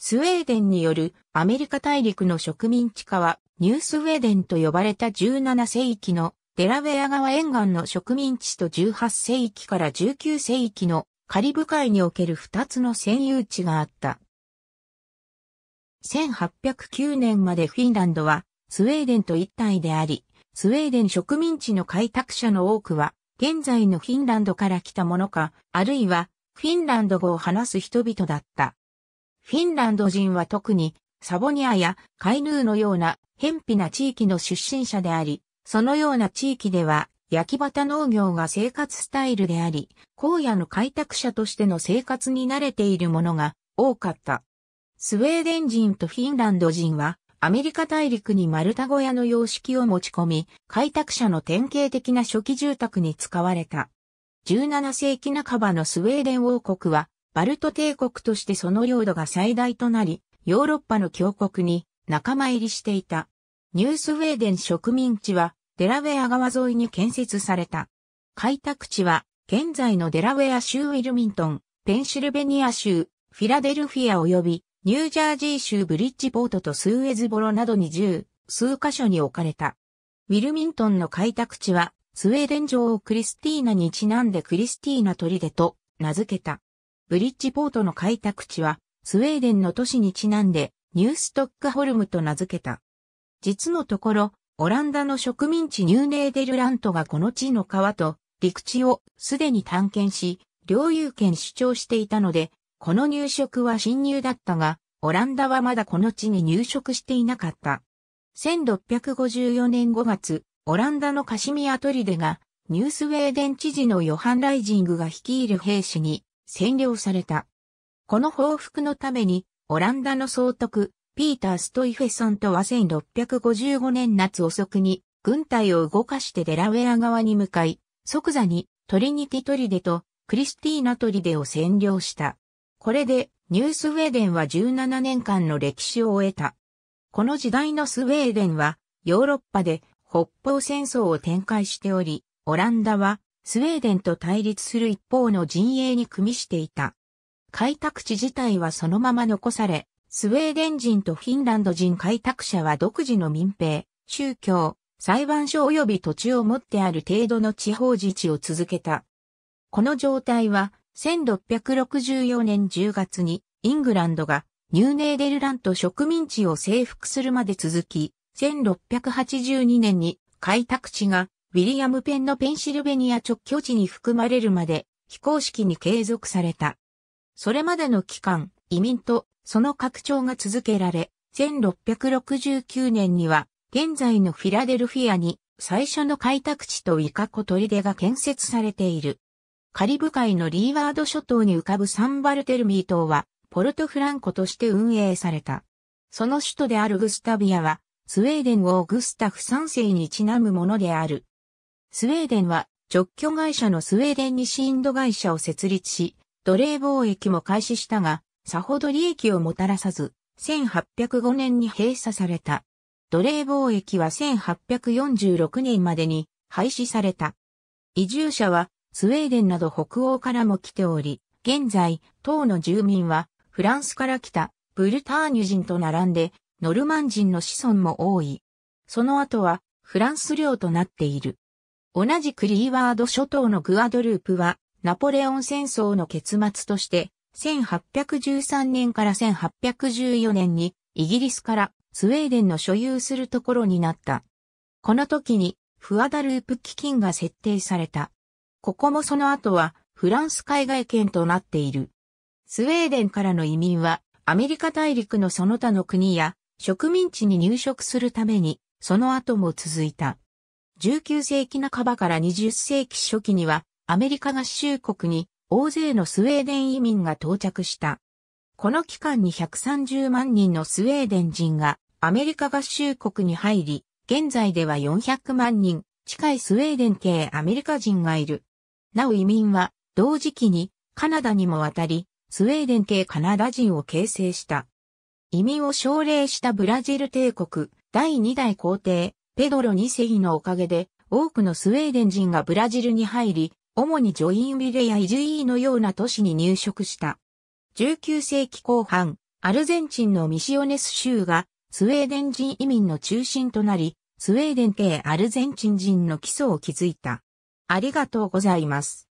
スウェーデンによるアメリカ大陸の植民地化はニュースウェーデンと呼ばれた17世紀のデラウェア川沿岸の植民地と18世紀から19世紀のカリブ海における2つの占有地があった。1809年までフィンランドはスウェーデンと一体であり、スウェーデン植民地の開拓者の多くは、現在のフィンランドから来たものか、あるいはフィンランド語を話す人々だった。フィンランド人は特にサボニアやカイヌーのような偏僻な地域の出身者であり、そのような地域では焼き畑農業が生活スタイルであり、荒野の開拓者としての生活に慣れているものが多かった。スウェーデン人とフィンランド人は、アメリカ大陸に丸太小屋の様式を持ち込み、開拓者の典型的な初期住宅に使われた。17世紀半ばのスウェーデン王国は、バルト帝国としてその領土が最大となり、ヨーロッパの強国に仲間入りしていた。ニュースウェーデン植民地はデラウェア川沿いに建設された。開拓地は現在のデラウェア州ウィルミントン、ペンシルベニア州、フィラデルフィア及びニュージャージー州ブリッジポートとスーエズボロなどに10数箇所に置かれた。ウィルミントンの開拓地はスウェーデン女王クリスティーナにちなんでクリスティーナ砦と名付けた。ブリッジポートの開拓地は、スウェーデンの都市にちなんで、ニューストックホルムと名付けた。実のところ、オランダの植民地ニューネーデルラントがこの地の川と陸地をすでに探検し、領有権主張していたので、この入植は侵入だったが、オランダはまだこの地に入植していなかった。1654年5月、オランダのカシミアトリデが、ニュースウェーデン知事のヨハン・ライジングが率いる兵士に、占領された。この報復のために、オランダの総督、ピーター・ストイフェソンとは1655年夏遅くに、軍隊を動かしてデラウェア側に向かい、即座にトリニティ・トリデとクリスティーナ・トリデを占領した。これでニュースウェーデンは17年間の歴史を終えた。この時代のスウェーデンはヨーロッパで北方戦争を展開しており、オランダはスウェーデンと対立する一方の陣営に組みしていた。開拓地自体はそのまま残され、スウェーデン人とフィンランド人開拓者は独自の民兵、宗教、裁判所及び土地を持ってある程度の地方自治を続けた。この状態は1664年10月にイングランドがニューネーデルラント植民地を征服するまで続き、1682年に開拓地がウィリアム・ペンのペンシルベニア直居地に含まれるまで非公式に継続された。それまでの期間、移民とその拡張が続けられ、1669年には現在のフィラデルフィアに最初の開拓地とイカコ砦が建設されている。カリブ海のリーワード諸島に浮かぶサンバルテルミー島はポルトフランコとして運営された。その首都であるグスタビアはスウェーデン王グスタフ3世にちなむものである。スウェーデンは直居会社のスウェーデン西インド会社を設立し、奴隷貿易も開始したが、さほど利益をもたらさず、1805年に閉鎖された。奴隷貿易は1846年までに廃止された。移住者はスウェーデンなど北欧からも来ており、現在、当の住民はフランスから来たブルターニュ人と並んでノルマン人の子孫も多い。その後はフランス領となっている。同じクリーワード諸島のグアドループは、ナポレオン戦争の結末として、1813年から1814年に、イギリスからスウェーデンの所有するところになった。この時に、フアダループ基金が設定された。ここもその後は、フランス海外圏となっている。スウェーデンからの移民は、アメリカ大陸のその他の国や、植民地に入植するために、その後も続いた。19世紀半ばから20世紀初期には、アメリカ合衆国に大勢のスウェーデン移民が到着した。この期間に130万人のスウェーデン人がアメリカ合衆国に入り、現在では400万人近いスウェーデン系アメリカ人がいる。なお移民は同時期にカナダにも渡り、スウェーデン系カナダ人を形成した。移民を奨励したブラジル帝国第2代皇帝ペドロ2世のおかげで、多くのスウェーデン人がブラジルに入り、主にジョインビレやイジュイーのような都市に入植した。19世紀後半、アルゼンチンのミシオネス州がスウェーデン人移民の中心となり、スウェーデン系アルゼンチン人の基礎を築いた。ありがとうございます。